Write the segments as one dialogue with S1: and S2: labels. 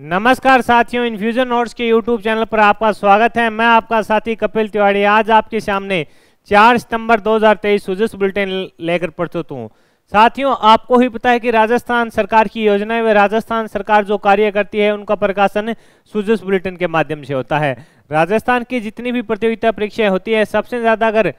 S1: नमस्कार साथियों Infusion Notes के यूट्यूब चैनल पर आपका स्वागत है मैं आपका साथी कपिल तिवारी आज आपके सामने 4 सितंबर 2023 सुजस बुलेटिन लेकर प्रस्तुत हूँ साथियों आपको ही पता है कि राजस्थान सरकार की योजनाएं व राजस्थान सरकार जो कार्य करती है उनका प्रकाशन सुजस बुलेटिन के माध्यम से होता है राजस्थान की जितनी भी प्रतियोगिता परीक्षाएं होती है सबसे ज़्यादा अगर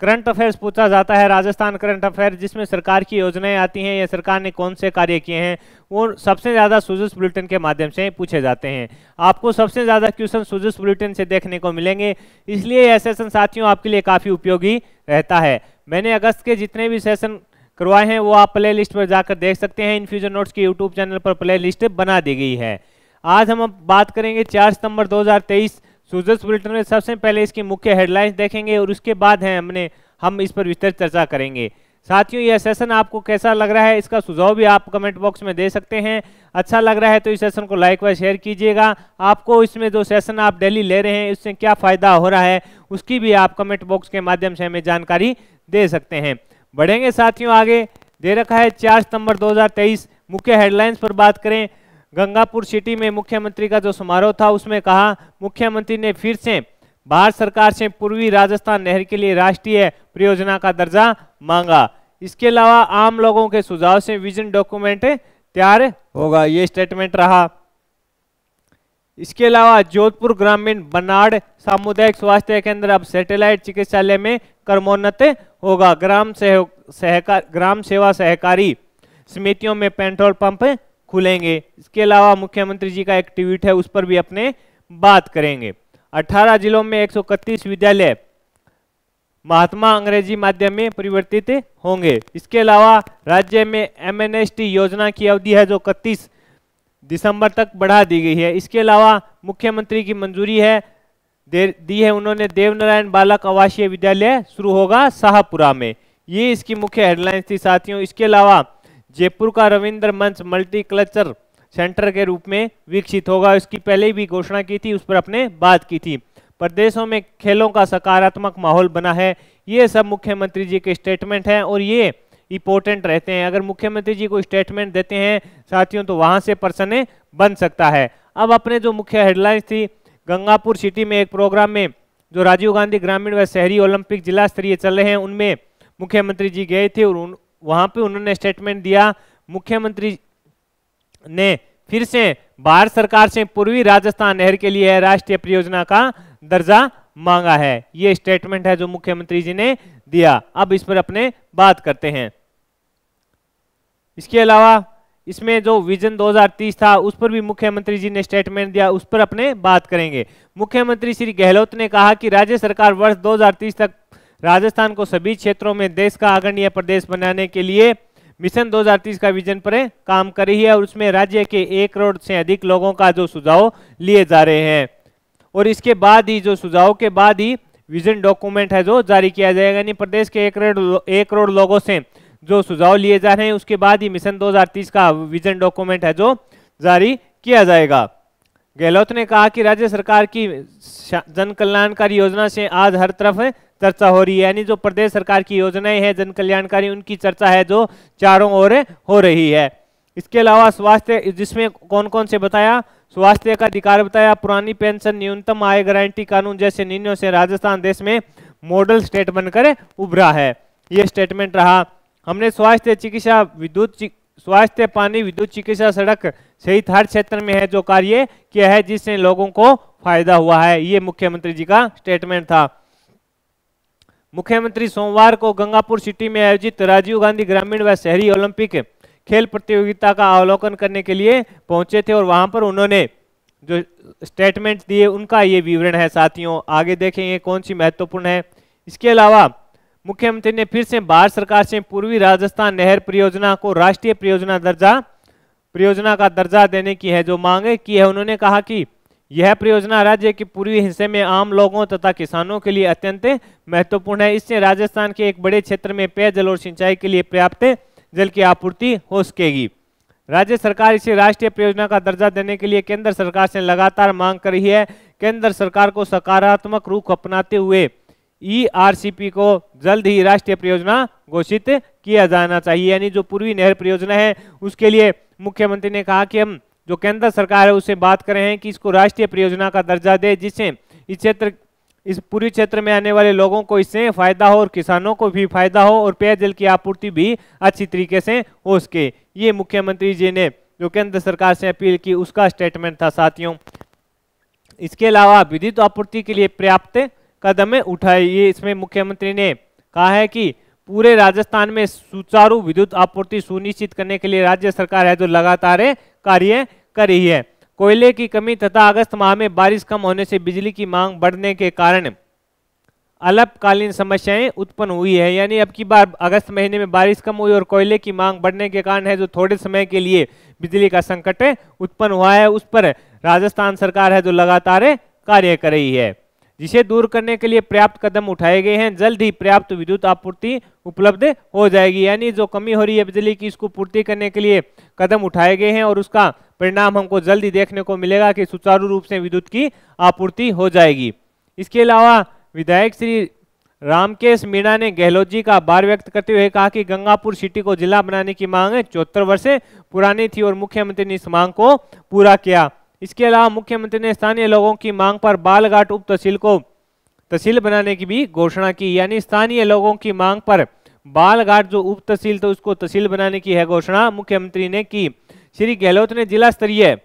S1: करंट अफेयर्स पूछा जाता है राजस्थान करंट अफेयर जिसमें सरकार की योजनाएं आती हैं या सरकार ने कौन से कार्य किए हैं वो सबसे ज़्यादा सुजस बुलेटिन के माध्यम से पूछे जाते हैं आपको सबसे ज़्यादा क्वेश्चन सुजस बुलेटिन से देखने को मिलेंगे इसलिए यह सेशन साथियों आपके लिए काफ़ी उपयोगी रहता है मैंने अगस्त के जितने भी सेशन करवाए हैं वो आप प्ले लिस्ट पर जाकर देख सकते हैं इनफ्यूजन नोट्स के यूट्यूब चैनल पर प्ले लिस्ट बना दी गई है आज हम बात करेंगे चार सितंबर 2023 सुजस बुलेटिन में सबसे पहले इसकी मुख्य हेडलाइंस देखेंगे और उसके बाद हैं हमने हम इस पर विस्तृत चर्चा करेंगे साथियों यह सेशन आपको कैसा लग रहा है इसका सुझाव भी आप कमेंट बॉक्स में दे सकते हैं अच्छा लग रहा है तो इस सेशन को लाइक व शेयर कीजिएगा आपको इसमें जो सेशन आप डेली ले रहे हैं इससे क्या फ़ायदा हो रहा है उसकी भी आप कमेंट बॉक्स के माध्यम से हमें जानकारी दे सकते हैं बढ़ेंगे साथियों आगे दे रखा है चार सितंबर दो मुख्य हेडलाइंस पर बात करें गंगापुर सिटी में मुख्यमंत्री का जो समारोह था उसमें कहा मुख्यमंत्री ने फिर से भारत सरकार से पूर्वी राजस्थान नहर के लिए राष्ट्रीय परियोजना का दर्जा मांगा इसके अलावा आम लोगों के सुझाव से विजन डॉक्यूमेंट तैयार होगा ये स्टेटमेंट रहा इसके अलावा जोधपुर ग्रामीण बनाड सामुदायिक स्वास्थ्य केंद्र अब सैटेलाइट चिकित्सालय में कर्मोन्नत होगा ग्राम सह, सहकार ग्राम सेवा सहकारी समितियों में पेट्रोल पंप खुलेंगे इसके अलावा मुख्यमंत्री जी का एक ट्वीट है उस पर भी अपने बात करेंगे 18 जिलों में एक विद्यालय महात्मा अंग्रेजी माध्यम में परिवर्तित होंगे इसके अलावा राज्य में एम योजना की अवधि है जो इकतीस दिसंबर तक बढ़ा दी गई है इसके अलावा मुख्यमंत्री की मंजूरी है दी है उन्होंने देवनारायण बालक आवासीय विद्यालय शुरू होगा शाहपुरा में ये इसकी मुख्य हेडलाइंस थी साथियों इसके अलावा जयपुर का रविंद्र मंच मल्टी कल्चर सेंटर के रूप में विकसित होगा इसकी पहले भी घोषणा की थी उस पर अपने बात की थी प्रदेशों में खेलों का सकारात्मक माहौल बना है ये सब मुख्यमंत्री जी के स्टेटमेंट हैं और ये इंपॉर्टेंट रहते हैं अगर मुख्यमंत्री जी को स्टेटमेंट देते हैं साथियों तो वहाँ से प्रसन्न बन सकता है अब अपने जो मुख्य हेडलाइंस थी गंगापुर सिटी में एक प्रोग्राम में जो राजीव गांधी ग्रामीण व शहरी ओलंपिक जिला स्तरीय चल रहे हैं उनमें मुख्यमंत्री जी गए थे और उन वहां पे उन्होंने स्टेटमेंट दिया मुख्यमंत्री ने फिर से भारत सरकार से पूर्वी राजस्थान नहर के लिए राष्ट्रीय परियोजना का दर्जा मांगा है ये स्टेटमेंट है जो मुख्यमंत्री जी ने दिया अब इस पर अपने बात करते हैं इसके अलावा इसमें जो विजन 2030 था उस पर भी मुख्यमंत्री जी ने स्टेटमेंट दिया उस पर अपने बात करेंगे मुख्यमंत्री श्री गहलोत ने कहा कि राज्य सरकार वर्ष 2030 तक राजस्थान को सभी क्षेत्रों में देश का आगरणीय प्रदेश बनाने के लिए मिशन 2030 का विजन पर काम कर रही है और उसमें राज्य के एक करोड़ से अधिक लोगों का जो सुझाव लिए जा रहे हैं और इसके बाद ही जो सुझाव के बाद ही विजन डॉक्यूमेंट है जो जारी किया जाएगा यानी प्रदेश के एक करोड़ एक करोड़ लोगों से जो सुझाव लिए जा रहे हैं उसके बाद ही मिशन 2030 का विजन डॉक्यूमेंट है जो जारी किया जाएगा गहलोत ने कहा कि राज्य सरकार की जन कल्याणकारी योजना से आज हर तरफ चर्चा हो रही है यानी जो प्रदेश सरकार की योजनाएं हैं जन कल्याणकारी उनकी चर्चा है जो चारों ओर हो रही है इसके अलावा स्वास्थ्य जिसमें कौन कौन से बताया स्वास्थ्य का अधिकार बताया पुरानी पेंशन न्यूनतम आय गारंटी कानून जैसे निर्णयों से राजस्थान देश में मॉडल स्टेट बनकर उभरा है ये स्टेटमेंट रहा हमने स्वास्थ्य चिकित्सा विद्युत चिक... स्वास्थ्य पानी विद्युत चिकित्सा सड़क सही हर क्षेत्र में है जो कार्य किया है जिससे लोगों को फायदा हुआ है ये मुख्यमंत्री जी का स्टेटमेंट था मुख्यमंत्री सोमवार को गंगापुर सिटी में आयोजित राजीव गांधी ग्रामीण व शहरी ओलंपिक खेल प्रतियोगिता का अवलोकन करने के लिए पहुंचे थे और वहां पर उन्होंने जो स्टेटमेंट दिए उनका ये विवरण है साथियों आगे देखेंगे कौन सी महत्वपूर्ण है इसके अलावा मुख्यमंत्री ने फिर से भारत सरकार से पूर्वी राजस्थान नहर परियोजना को राष्ट्रीय परियोजना दर्जा परियोजना का दर्जा देने की है जो मांग की है उन्होंने कहा कि यह परियोजना राज्य के पूर्वी हिस्से में आम लोगों तथा किसानों के लिए अत्यंत महत्वपूर्ण है इससे राजस्थान के एक बड़े क्षेत्र में पेयजल और सिंचाई के लिए पर्याप्त जल की आपूर्ति हो सकेगी राज्य सरकार इसे राष्ट्रीय परियोजना का दर्जा देने के लिए केंद्र सरकार से लगातार मांग कर रही है केंद्र सरकार को सकारात्मक रूप अपनाते हुए ईआरसीपी e को जल्द ही राष्ट्रीय परियोजना घोषित किया जाना चाहिए यानी जो पूर्वी नहर परियोजना है उसके लिए मुख्यमंत्री ने कहा कि हम जो केंद्र सरकार है उससे बात कर रहे हैं कि इसको राष्ट्रीय परियोजना का दर्जा दे जिससे इस क्षेत्र इस पूरी क्षेत्र में आने वाले लोगों को इससे फायदा हो और किसानों को भी फायदा हो और पेयजल की आपूर्ति भी अच्छी तरीके से हो सके ये मुख्यमंत्री जी ने जो केंद्र सरकार से अपील की उसका स्टेटमेंट था साथियों इसके अलावा विद्युत आपूर्ति के लिए पर्याप्त कदम उठाए ये इसमें मुख्यमंत्री ने कहा है कि पूरे राजस्थान में सुचारू विद्युत आपूर्ति सुनिश्चित करने के लिए राज्य सरकार है जो लगातार कार्य कर रही है कोयले की कमी तथा अगस्त माह में बारिश कम होने से बिजली की मांग बढ़ने के कारण अल्पकालीन समस्याएं उत्पन्न हुई है यानी अब की बार अगस्त महीने में बारिश कम हुई और कोयले की मांग बढ़ने के कारण है जो थोड़े समय के लिए बिजली का संकट उत्पन्न हुआ है उस पर राजस्थान सरकार है जो लगातार कार्य कर रही है जिसे दूर करने के लिए पर्याप्त कदम उठाए गए हैं जल्द ही पर्याप्त विद्युत आपूर्ति उपलब्ध हो जाएगी यानी जो कमी हो रही है बिजली की इसको पूर्ति करने के लिए कदम उठाए गए हैं और उसका परिणाम हमको जल्द ही देखने को मिलेगा कि सुचारू रूप से विद्युत की आपूर्ति हो जाएगी इसके अलावा विधायक श्री रामकेश मीणा ने गहलोत जी का आभार व्यक्त करते हुए कहा कि गंगापुर सिटी को जिला बनाने की मांग चौहत्तर वर्ष पुरानी थी और मुख्यमंत्री ने इस मांग को पूरा किया इसके अलावा मुख्यमंत्री ने स्थानीय लोगों की मांग पर बालघाट उप तहसील को तहसील बनाने की भी घोषणा की यानी स्थानीय लोगों की मांग पर बालघाट जो उप तहसील तो उसको तहसील बनाने की है घोषणा मुख्यमंत्री ने की श्री गहलोत ने जिला स्तरीय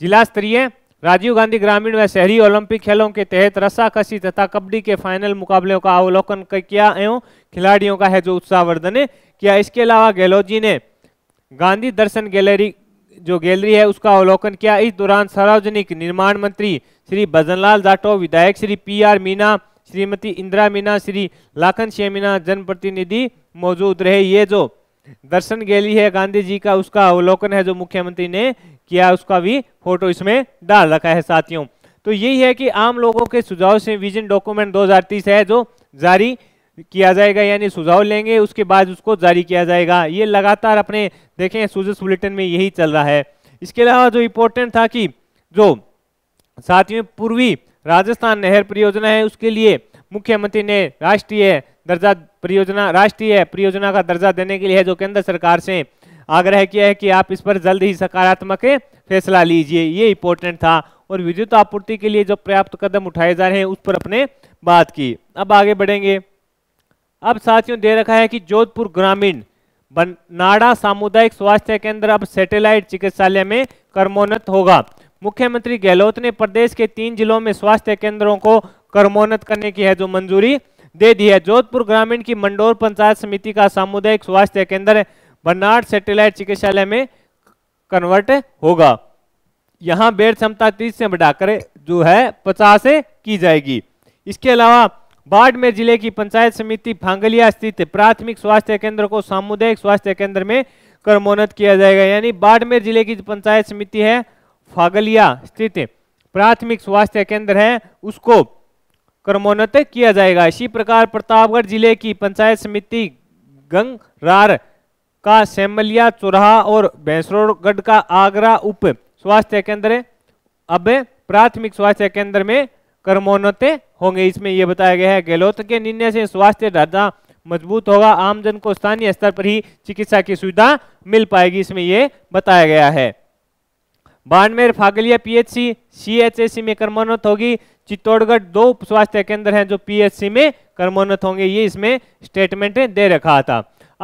S1: जिला स्तरीय राजीव गांधी ग्रामीण व शहरी ओलंपिक खेलों के तहत रस्साकशी तथा कबड्डी के फाइनल मुकाबलों का अवलोकन किया एवं खिलाड़ियों का है जो उत्साहवर्धन किया इसके अलावा गहलोत जी ने गांधी दर्शन गैलरी जो गैलरी है उसका अवलोकन किया इस दौरान सार्वजनिक निर्माण मंत्री श्री भजनलाल जाटो विधायक श्री पी आर मीना श्रीमती इंदिरा मीना श्री लाखन शेह मीना जनप्रतिनिधि मौजूद रहे ये जो दर्शन गैली है गांधी जी का उसका अवलोकन है जो मुख्यमंत्री ने किया उसका भी फोटो इसमें डाल रखा है साथियों तो यही है कि आम लोगों के सुझाव से विजन डॉक्यूमेंट 2030 है जो जारी किया जाएगा यानी सुझाव लेंगे उसके बाद उसको जारी किया जाएगा ये लगातार अपने देखें सूजस बुलेटिन में यही चल रहा है इसके अलावा जो इम्पोर्टेंट था कि जो सातवीं पूर्वी राजस्थान नहर परियोजना है उसके लिए मुख्यमंत्री ने राष्ट्रीय दर्जा परियोजना राष्ट्रीय परियोजना का दर्जा देने के लिए जो केंद्र सरकार से आग्रह किया है कि आप इस पर जल्द ही सकारात्मक फैसला लीजिए ये इम्पोर्टेंट था और विद्युत आपूर्ति के लिए जो पर्याप्त कदम उठाए जा रहे हैं उस पर अपने बात की अब आगे बढ़ेंगे अब साथियों दे रखा है कि जोधपुर ग्रामीण बनाड़ा सामुदायिक स्वास्थ्य केंद्र अब सैटेलाइट चिकित्सालय में कर्मोन्नत होगा मुख्यमंत्री गहलोत ने प्रदेश के तीन जिलों में स्वास्थ्य केंद्रों को कर्मोन्नत करने की है जो मंजूरी दे दी है जोधपुर ग्रामीण की मंडोर पंचायत समिति का सामुदायिक स्वास्थ्य केंद्र बनाड़ सैटेलाइट चिकित्सालय में कन्वर्ट होगा यहाँ बेड क्षमता तीस से बढ़ाकर जो है पचास की जाएगी इसके अलावा बाड़मेर जिले की पंचायत समिति फांगलिया स्थित प्राथमिक स्वास्थ्य केंद्र को सामुदायिक स्वास्थ्य केंद्र में क्रमोन्नत किया जाएगा यानी बाड़मेर जिले की पंचायत समिति है फागलिया स्थित प्राथमिक स्वास्थ्य केंद्र है उसको क्रमोन्नत किया जाएगा इसी प्रकार प्रतापगढ़ जिले की पंचायत समिति गंगरार का सेमलिया चौराहा और भैंसरोगढ़ का आगरा उप स्वास्थ्य केंद्र अब प्राथमिक स्वास्थ्य केंद्र में कर्मोन्नत होंगे इसमें यह बताया गया है गहलोत के निर्णय से स्वास्थ्य ढांचा मजबूत होगा आमजन को स्थानीय स्तर पर ही चिकित्सा की सुविधा मिल पाएगी इसमें यह बताया गया है बाड़मेर फागलिया पीएचसी सीएचएससी में कर्मोन्नत होगी चित्तौड़गढ़ दो उप स्वास्थ्य केंद्र हैं जो पीएचसी में कर्मोन्नत होंगे ये इसमें स्टेटमेंट दे रखा था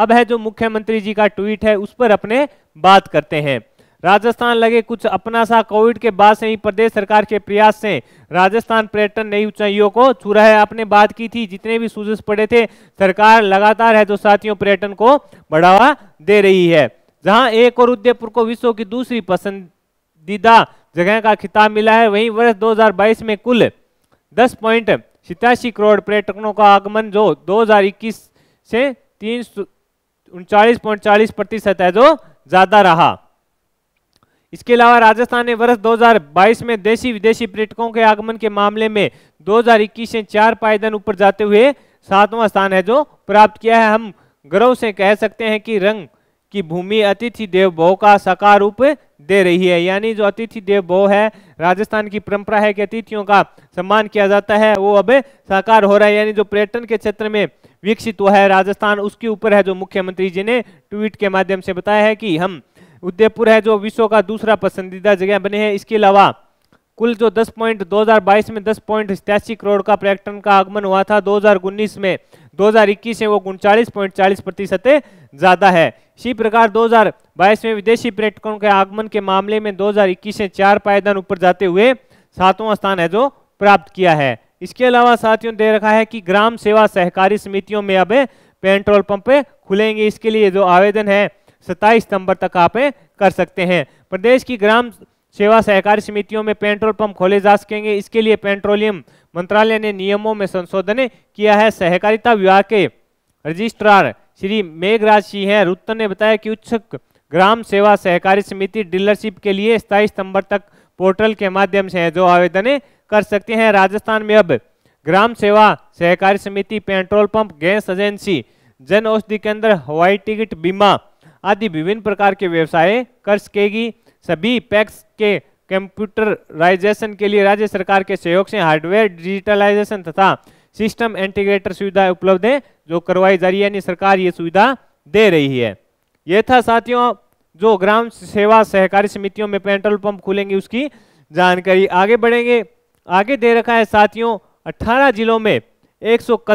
S1: अब है जो मुख्यमंत्री जी का ट्वीट है उस पर अपने बात करते हैं राजस्थान लगे कुछ अपना सा कोविड के बाद से ही प्रदेश सरकार के प्रयास से राजस्थान पर्यटन नई ऊंचाइयों को छू रहा है आपने बात की थी जितने भी सूजस पड़े थे सरकार लगातार है जो साथियों पर्यटन को बढ़ावा दे रही है जहां एक और उदयपुर को विश्व की दूसरी पसंदीदा जगह का खिताब मिला है वहीं वर्ष 2022 में कुल दस पॉइंट सितासी करोड़ पर्यटकों का आगमन जो 2021 से तीन उनचालीस प्रतिशत है जो ज्यादा रहा इसके अलावा राजस्थान ने वर्ष 2022 में देशी विदेशी पर्यटकों के आगमन के मामले में 2021 से चार पायदान ऊपर जाते हुए सातवां स्थान है जो प्राप्त किया है हम गर्व से कह सकते हैं कि रंग की भूमि अतिथि देव भव का साकार रूप दे रही है यानी जो अतिथि देव भव है राजस्थान की परंपरा है कि अतिथियों का सम्मान किया जाता है वो अब साकार हो रहा है यानी जो पर्यटन के क्षेत्र में विकसित हुआ है राजस्थान उसके ऊपर है जो मुख्यमंत्री जी ने ट्वीट के माध्यम से बताया है कि हम उदयपुर है जो विश्व का दूसरा पसंदीदा जगह बने हैं इसके अलावा कुल जो दस पॉइंट 2022 में दस पॉइंट सतासी करोड़ का पर्यटन का आगमन हुआ था 2019 में 2021 में वो उनचालीस पॉइंट चालीस प्रतिशत ज़्यादा है इसी प्रकार 2022 में विदेशी पर्यटकों के आगमन के मामले में 2021 से चार पायदान ऊपर जाते हुए सातवां स्थान है जो प्राप्त किया है इसके अलावा साथियों दे रखा है कि ग्राम सेवा सहकारी समितियों में अब पेट्रोल पंप खुलेंगे इसके लिए जो आवेदन है सत्ताईस सितंबर तक आप कर सकते हैं प्रदेश की ग्राम सेवा सहकारी समितियों में पेट्रोल पंप खोले जा सकेंगे इसके लिए पेट्रोलियम मंत्रालय ने नियमों में संशोधन किया है सहकारिता विभाग के रजिस्ट्रार श्री मेघराज सिंह हैं रुत्तन ने बताया कि उच्च ग्राम सेवा सहकारी समिति डीलरशिप के लिए सताईस सितंबर तक पोर्टल के माध्यम से जो आवेदन कर सकते हैं राजस्थान में अब ग्राम सेवा सहकारी समिति पेट्रोल पंप गैस एजेंसी जन औषधि केंद्र हवाई टिकट बीमा आदि विभिन्न प्रकार के व्यवसाय कर सकेगी सभी पैक्स के कंप्यूटराइजेशन के लिए राज्य सरकार के सहयोग से हार्डवेयर डिजिटलाइजेशन तथा सिस्टम इंटीग्रेटर सुविधा उपलब्ध है जो करवाई जा रही है यानी सरकार ये सुविधा दे रही है ये था साथियों जो ग्राम सेवा सहकारी समितियों में पेट्रोल पंप खुलेंगे उसकी जानकारी आगे बढ़ेंगे आगे दे रखा है साथियों 18 जिलों में एक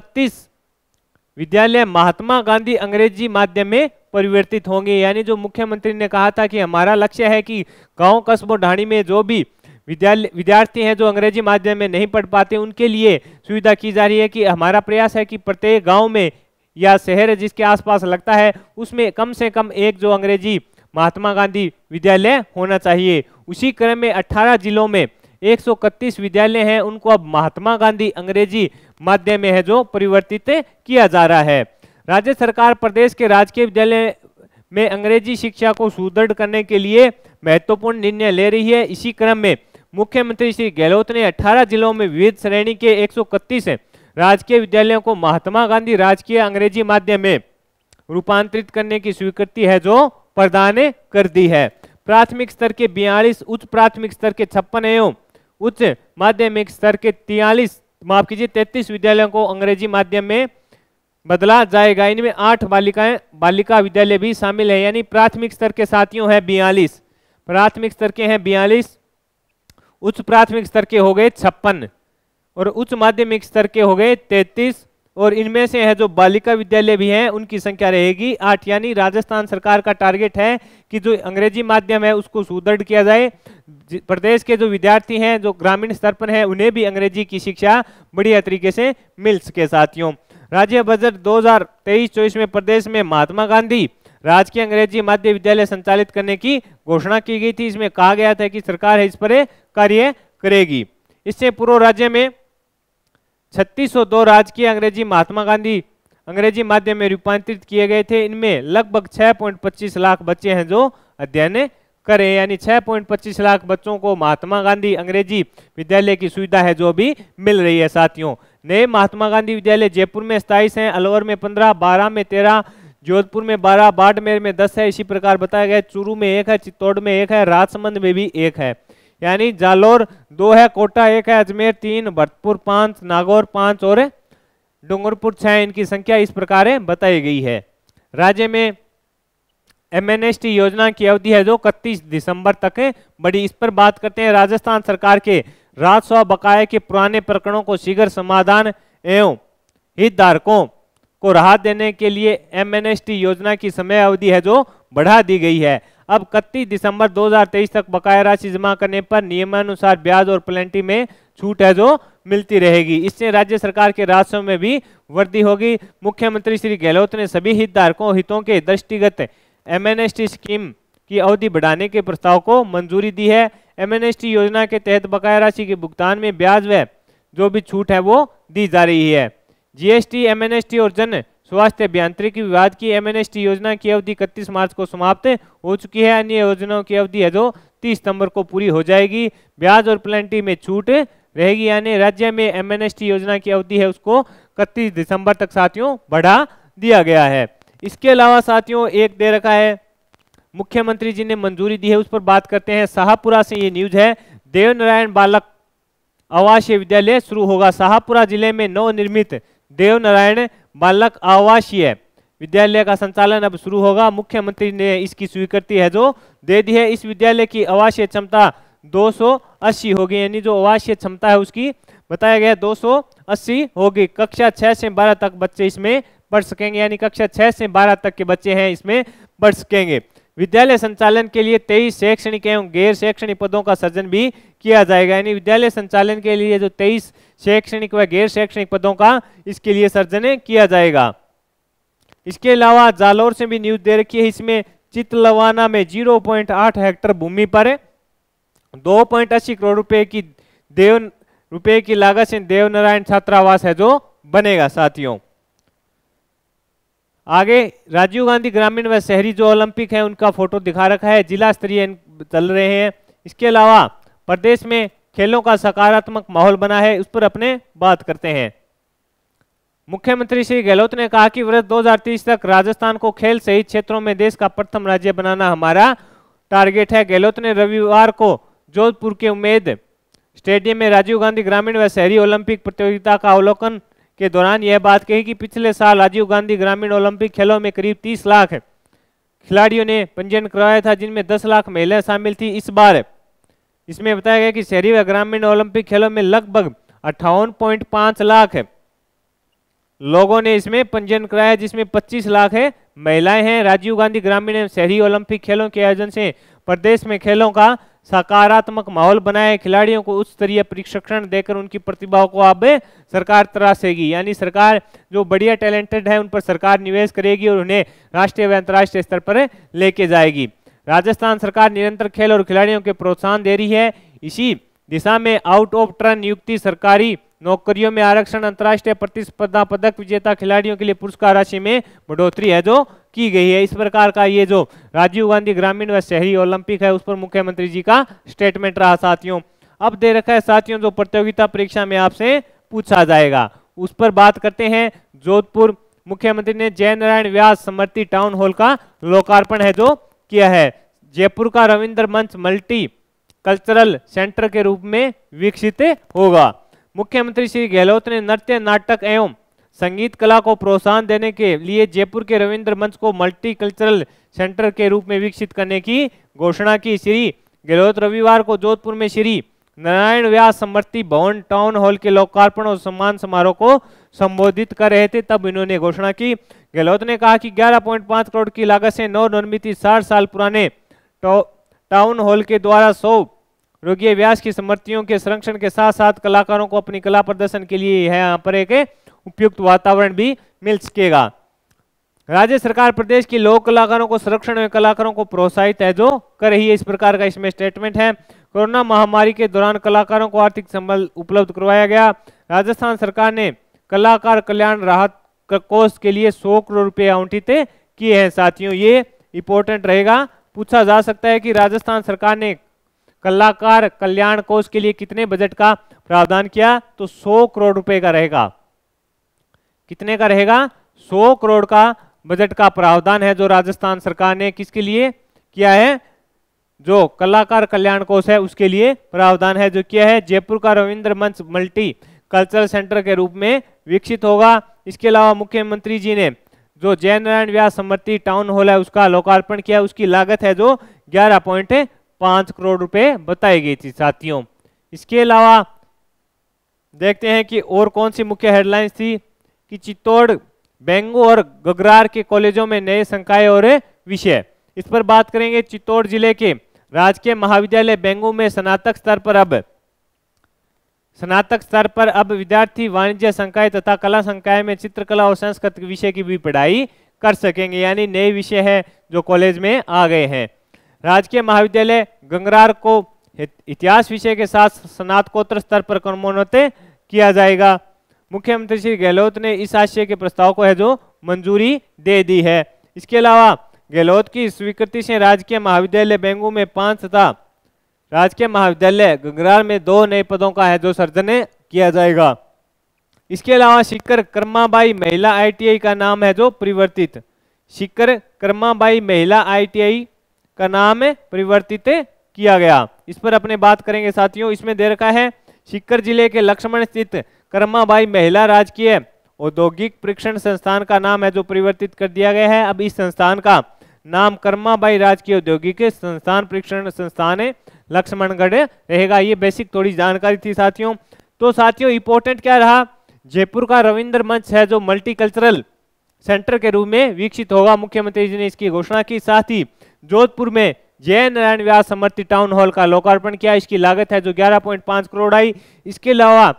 S1: विद्यालय महात्मा गांधी अंग्रेजी माध्यम में परिवर्तित होंगे यानी जो मुख्यमंत्री ने कहा था कि हमारा लक्ष्य है कि गांव कस्बों ढाणी में जो भी विद्यालय विद्यार्थी हैं जो अंग्रेजी माध्यम में नहीं पढ़ पाते उनके लिए सुविधा की जा रही है कि हमारा प्रयास है कि प्रत्येक गांव में या शहर जिसके आसपास लगता है उसमें कम से कम एक जो अंग्रेजी महात्मा गांधी विद्यालय होना चाहिए उसी क्रम में 18 जिलों में एक विद्यालय हैं उनको अब महात्मा गांधी अंग्रेजी माध्यम में है जो परिवर्तित किया जा रहा है राज्य सरकार प्रदेश के राजकीय विद्यालय में अंग्रेजी शिक्षा को सुदृढ़ करने के लिए महत्वपूर्ण निर्णय ले रही है इसी क्रम में मुख्यमंत्री श्री गहलोत ने 18 जिलों में विविध श्रेणी के एक राजकीय विद्यालयों को महात्मा गांधी राजकीय अंग्रेजी माध्यम में रूपांतरित करने की स्वीकृति है जो प्रदान कर दी है प्राथमिक स्तर के बयालीस उच्च प्राथमिक स्तर के छप्पन एवं उच्च माध्यमिक स्तर के तियालीस माफ कीजिए तैतीस विद्यालयों को अंग्रेजी माध्यम में बदला जाएगा इनमें आठ बालिकाएं बालिका विद्यालय भी शामिल है यानी प्राथमिक स्तर के साथियों हैं बयालीस प्राथमिक स्तर के हैं बयालीस उच्च प्राथमिक स्तर के हो गए छप्पन और उच्च माध्यमिक स्तर के हो गए तैतीस और इनमें से है जो बालिका विद्यालय भी हैं उनकी संख्या रहेगी आठ यानी राजस्थान सरकार का टारगेट है कि जो अंग्रेजी माध्यम है उसको सुदृढ़ किया जाए प्रदेश के जो विद्यार्थी हैं जो ग्रामीण स्तर पर हैं उन्हें भी अंग्रेजी की शिक्षा बढ़िया तरीके से मिल सके साथियों राज्य बजट 2023-24 में प्रदेश में महात्मा गांधी राजकीय अंग्रेजी माध्यम विद्यालय संचालित करने की घोषणा की गई थी इसमें कहा गया था कि सरकार इस पर कार्य करेगी इससे पूर्व राज्य में 3602 राजकीय अंग्रेजी महात्मा गांधी अंग्रेजी माध्यम में रूपांतरित किए गए थे इनमें लगभग 6.25 लाख बच्चे हैं जो अध्ययन करें यानी 6.25 लाख बच्चों को महात्मा गांधी अंग्रेजी विद्यालय की सुविधा है जो अभी मिल रही है साथियों नए महात्मा गांधी विद्यालय जयपुर में सताइस हैं अलवर में पंद्रह बारह में तेरह जोधपुर में बारह बाड़मेर में दस है इसी प्रकार बताया गया चूरू में एक है चित्तौड़ में एक है राजसमंद में भी एक है यानी जालोर दो है कोटा एक है अजमेर तीन भरतपुर पांच नागौर पांच और डूंगरपुर छह इनकी संख्या इस प्रकार बताई गई है राज्य में एमएनएसटी योजना की अवधि है जो इकतीस दिसंबर तक है बड़ी इस पर बात करते हैं राजस्थान सरकार के राजस्व बकाया के पुराने प्रकरणों को शीघ्र समाधान एवं हितधारकों को राहत देने के लिए एम योजना की समय अवधि है जो बढ़ा दी गई है अब इकतीस दिसंबर 2023 तक बकाया राशि जमा करने पर नियमानुसार ब्याज और प्लेंटी में छूट है जो मिलती रहेगी इससे राज्य सरकार के राजस्व में भी वृद्धि होगी मुख्यमंत्री श्री गहलोत ने सभी हितधारकों हितों के दृष्टिगत एमएनएसटी स्कीम की अवधि बढ़ाने के प्रस्ताव को मंजूरी दी है एमएनएसटी योजना के तहत बकाया राशि के भुगतान में ब्याज व जो भी छूट है वो दी जा रही है जीएसटी एमएनएसटी और जन स्वास्थ्य अभियांत्रिकी विभाग की एमएनएसटी योजना की अवधि इकतीस मार्च को समाप्त हो चुकी है अन्य योजनाओं की अवधि है जो तीस सितंबर को पूरी हो जाएगी ब्याज और प्लेंटी में छूट रहेगी यानी राज्य में एमएनएसटी योजना की अवधि है उसको इकतीस दिसंबर तक साथियों बढ़ा दिया गया है इसके अलावा साथियों एक दे रखा है मुख्यमंत्री जी ने मंजूरी दी है उस पर बात करते हैं शाहपुरा से ये न्यूज है देव नारायण बालक आवासीय विद्यालय शुरू होगा शाहपुरा जिले में नवनिर्मित देव नारायण बालक आवासीय विद्यालय का संचालन अब शुरू होगा मुख्यमंत्री ने इसकी स्वीकृति है जो दे दी है इस विद्यालय की आवासीय क्षमता 280 होगी यानी जो आवासीय क्षमता है उसकी बताया गया 280 होगी कक्षा 6 से 12 तक बच्चे इसमें पढ़ सकेंगे यानी कक्षा 6 से 12 तक के बच्चे हैं इसमें पढ़ सकेंगे विद्यालय संचालन के लिए तेईस शैक्षणिक एवं गैर शैक्षणिक पदों का सर्जन भी किया जाएगा यानी विद्यालय संचालन के लिए जो तेईस शैक्षणिक व गैर शैक्षणिक पदों का इसके लिए सर्जन किया जाएगा इसके अलावा जालौर से भी न्यूज दे रखी है इसमें चितलवाना में आठ हेक्टर भूमि पर दो पॉइंट अस्सी करोड़ रुपए की देव रुपए की लागत से देवनारायण छात्रावास है जो बनेगा साथियों आगे राजीव गांधी ग्रामीण व शहरी जो ओलंपिक है उनका फोटो दिखा रखा है जिला स्तरीय चल रहे हैं इसके अलावा प्रदेश में खेलों का सकारात्मक माहौल बना है उस पर अपने बात करते हैं मुख्यमंत्री श्री गहलोत ने कहा कि वर्ष 2030 तक राजस्थान को खेल सहित क्षेत्रों में देश का प्रथम राज्य बनाना हमारा टारगेट है गहलोत ने रविवार को जोधपुर के उम्मेद स्टेडियम में राजीव गांधी ग्रामीण व शहरी ओलंपिक प्रतियोगिता का अवलोकन के दौरान यह बात कही कि पिछले साल राजीव गांधी ग्रामीण ओलंपिक खेलों में करीब 30 लाख खिलाड़ियों ने पंजीयन करवाया था जिनमें 10 लाख महिलाएं शामिल थी इस बार इसमें बताया गया कि शहरी व ग्रामीण ओलंपिक खेलों में लगभग अट्ठावन लाख लोगों ने इसमें पंजीयन कराया जिसमें पच्चीस लाख है महिलाएं हैं राजीव गांधी ग्रामीण एवं शहरी ओलंपिक खेलों के आयोजन से प्रदेश में खेलों का सकारात्मक माहौल बनाए खिलाड़ियों को उच्च स्तरीय प्रशिक्षण देकर उनकी प्रतिभाओं को अब सरकार तराशेगी यानी सरकार जो बढ़िया टैलेंटेड है उन पर सरकार निवेश करेगी और उन्हें राष्ट्रीय व अंतर्राष्ट्रीय स्तर पर लेके जाएगी राजस्थान सरकार निरंतर खेल और खिलाड़ियों के प्रोत्साहन दे रही है इसी दिशा में आउट ऑफ टर्न नियुक्ति सरकारी नौकरियों में आरक्षण अंतर्राष्ट्रीय प्रतिस्पर्धा पदक विजेता खिलाड़ियों के लिए पुरस्कार राशि में बढ़ोतरी है जो की गई है इस प्रकार का ये जो राजीव गांधी ग्रामीण व शहरी ओलंपिक है उस पर मुख्यमंत्री जी का स्टेटमेंट रहा साथियों अब दे रखा है साथियों जो प्रतियोगिता परीक्षा में आपसे पूछा जाएगा उस पर बात करते हैं जोधपुर मुख्यमंत्री ने जय नारायण व्यास समर्थी टाउन हॉल का लोकार्पण है जो किया है जयपुर का रविंद्र मंच मल्टी कल्चरल सेंटर के रूप में विकसित होगा मुख्यमंत्री श्री गहलोत ने नृत्य नाटक एवं संगीत कला को प्रोत्साहन देने के लिए जयपुर के रविंद्र मंच को मल्टी कल्चरल सेंटर के रूप में विकसित करने की घोषणा की श्री गहलोत रविवार को जोधपुर में श्री नारायण व्यास समर्थी भवन टाउन हॉल के लोकार्पण और सम्मान समारोह को संबोधित कर रहे थे तब इन्होंने घोषणा की गहलोत ने कहा कि 11.5 करोड़ की लागत से नवनिर्मित निर्मित साठ साल पुराने टाउन हॉल के द्वारा सौ रोगी व्यास की समर्थियों के संरक्षण के साथ साथ कलाकारों को अपनी कला प्रदर्शन के लिए है यहाँ पर एक उपयुक्त वातावरण भी मिल सकेगा राज्य सरकार प्रदेश की लोक कलाकारों को संरक्षण में कलाकारों को प्रोत्साहित है जो कर रही है इस प्रकार का इसमें स्टेटमेंट है कोरोना महामारी के दौरान कलाकारों को आर्थिक संबल उपलब्ध करवाया गया राजस्थान सरकार ने कलाकार कल्याण राहत कोष के लिए सौ करोड़ रुपए आवंटित किए हैं साथियों ये इंपोर्टेंट रहेगा पूछा जा सकता है कि राजस्थान सरकार ने कलाकार कल्याण कोष के लिए कितने बजट का प्रावधान किया तो 100 करोड़ रुपए का रहेगा कितने का रहेगा 100 करोड़ का बजट का प्रावधान है जो राजस्थान सरकार ने किसके लिए किया है जो कलाकार कल्याण कोष है उसके लिए प्रावधान है जो किया है जयपुर का रविंद्र मंच मल्टी कल्चरल सेंटर के रूप में विकसित होगा इसके अलावा मुख्यमंत्री जी ने जो जय नारायण व्यास समर्थी टाउन हॉल है उसका लोकार्पण किया उसकी लागत है जो ग्यारह पॉइंट पांच करोड़ रुपए बताई गई थी साथियों इसके अलावा देखते हैं कि और कौन सी मुख्य हेडलाइंस थी कि चित्तौड़ बेंगू और गगरार के कॉलेजों में नए संकाय और विषय इस पर बात करेंगे चित्तौड़ जिले के राजकीय महाविद्यालय बेंगू में स्नातक स्तर पर अब स्नातक स्तर पर अब विद्यार्थी वाणिज्य संकाय तथा कला संकाय में चित्रकला और संस्कृत विषय की भी पढ़ाई कर सकेंगे यानी नए विषय है जो कॉलेज में आ गए हैं राजकीय महाविद्यालय गंगरार को इतिहास विषय के साथ स्नातकोत्तर स्तर पर क्रमोन्नत किया जाएगा मुख्यमंत्री श्री गहलोत ने इस आशय के प्रस्ताव को है जो मंजूरी दे दी है इसके अलावा गहलोत की स्वीकृति से राजकीय महाविद्यालय बेंगू में पांच तथा राजकीय महाविद्यालय गंगरार में दो नए पदों का है जो सर्जन किया जाएगा इसके अलावा शिखर कर्माबाई महिला आईटीआई का नाम है जो परिवर्तित शिखर कर्माबाई महिला आईटीआई का नाम परिवर्तित किया गया इस पर अपने बात करेंगे साथियों इसमें दे रखा है सिक्कर जिले के लक्ष्मण स्थित कर्माबाई महिला राजकीय औद्योगिक प्रशिक्षण संस्थान का नाम है जो परिवर्तित कर दिया गया है अब इस संस्थान का नाम कर्माबाई राजकीय औद्योगिक संस्थान प्रशिक्षण संस्थान लक्ष्मणगढ़ रहेगा ये बेसिक थोड़ी जानकारी थी साथियों तो साथियों इंपोर्टेंट क्या रहा जयपुर का रविंद्र मंच है जो मल्टीकल्चरल सेंटर के रूप में विकसित होगा मुख्यमंत्री जी ने इसकी घोषणा की साथ ही जोधपुर में जय नारायण व्यास समर्थित टाउन हॉल का लोकार्पण किया इसकी लागत है जो 11.5 करोड़ आई इसके अलावा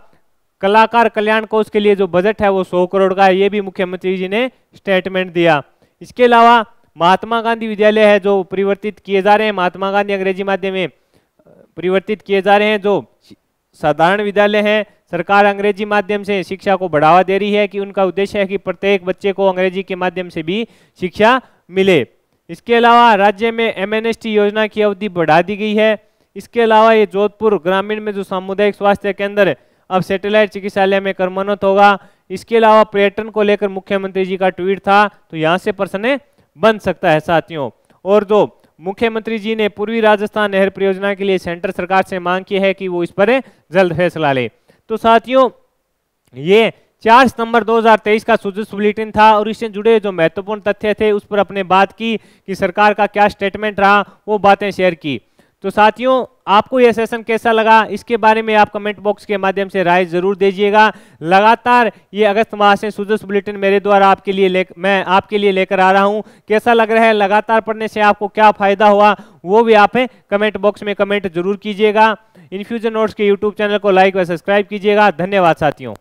S1: कलाकार कल्याण कोष के लिए जो बजट है वो 100 करोड़ का है ये भी मुख्यमंत्री जी ने स्टेटमेंट दिया इसके अलावा महात्मा गांधी विद्यालय है जो परिवर्तित किए जा रहे हैं महात्मा गांधी अंग्रेजी माध्यम में परिवर्तित किए जा रहे हैं जो साधारण विद्यालय है सरकार अंग्रेजी माध्यम से शिक्षा को बढ़ावा दे रही है कि उनका उद्देश्य है कि प्रत्येक बच्चे को अंग्रेजी के माध्यम से भी शिक्षा मिले इसके अलावा राज्य में एम योजना की अवधि बढ़ा दी गई है इसके अलावा ये जोधपुर ग्रामीण में जो सामुदायिक स्वास्थ्य केंद्र अब सैटेलाइट चिकित्सालय में कर्मोन्नत होगा इसके अलावा पर्यटन को लेकर मुख्यमंत्री जी का ट्वीट था तो यहाँ से प्रश्न बन सकता है साथियों और जो मुख्यमंत्री जी ने पूर्वी राजस्थान नहर परियोजना के लिए सेंटर सरकार से मांग की है कि वो इस पर जल्द फैसला ले तो साथियों ये चार सितंबर 2023 का सुजुस बुलेटिन था और इससे जुड़े जो महत्वपूर्ण तथ्य थे उस पर अपने बात की कि सरकार का क्या स्टेटमेंट रहा वो बातें शेयर की तो साथियों आपको यह सेशन कैसा लगा इसके बारे में आप कमेंट बॉक्स के माध्यम से राय जरूर दीजिएगा लगातार ये अगस्त माह से सुजस बुलेटिन मेरे द्वारा आपके लिए ले मैं आपके लिए लेकर आ रहा हूँ कैसा लग रहा है लगातार पढ़ने से आपको क्या फायदा हुआ वो भी आप कमेंट बॉक्स में कमेंट जरूर कीजिएगा इन्फ्यूजन नोट्स के यूट्यूब चैनल को लाइक व सब्सक्राइब कीजिएगा धन्यवाद साथियों